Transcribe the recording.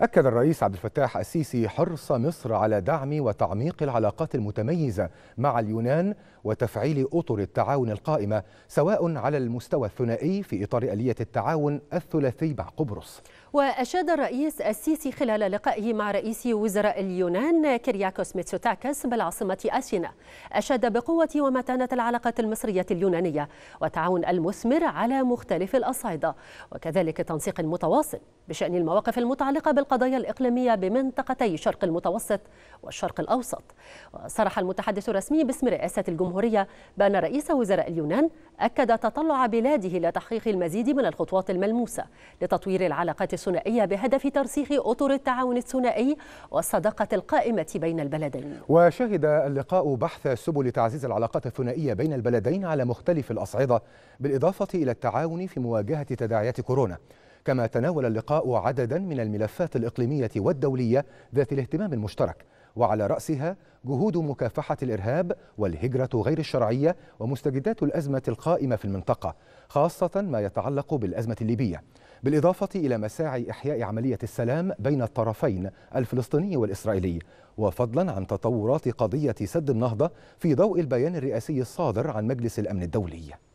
أكد الرئيس عبد الفتاح السيسي حرص مصر على دعم وتعميق العلاقات المتميزة مع اليونان وتفعيل أطر التعاون القائمة سواء على المستوى الثنائي في إطار آلية التعاون الثلاثي مع قبرص وأشاد الرئيس السيسي خلال لقائه مع رئيس وزراء اليونان كرياكوس ميتسوتاكس بالعاصمة أثينا أشاد بقوة ومتانة العلاقات المصرية اليونانية وتعاون المثمر على مختلف الأصعدة وكذلك تنسيق متواصل بشأن المواقف المتعلقة بال القضايا الإقليمية بمنطقتي شرق المتوسط والشرق الأوسط وصرح المتحدث الرسمي باسم رئاسة الجمهورية بأن رئيس وزراء اليونان أكد تطلع بلاده لتحقيق المزيد من الخطوات الملموسة لتطوير العلاقات الثنائية بهدف ترسيخ أطر التعاون الثنائي والصداقة القائمة بين البلدين وشهد اللقاء بحث سبل تعزيز العلاقات الثنائية بين البلدين على مختلف الأصعدة بالإضافة إلى التعاون في مواجهة تداعيات كورونا كما تناول اللقاء عددا من الملفات الإقليمية والدولية ذات الاهتمام المشترك وعلى رأسها جهود مكافحة الإرهاب والهجرة غير الشرعية ومستجدات الأزمة القائمة في المنطقة خاصة ما يتعلق بالأزمة الليبية بالإضافة إلى مساعي إحياء عملية السلام بين الطرفين الفلسطيني والإسرائيلي وفضلا عن تطورات قضية سد النهضة في ضوء البيان الرئاسي الصادر عن مجلس الأمن الدولي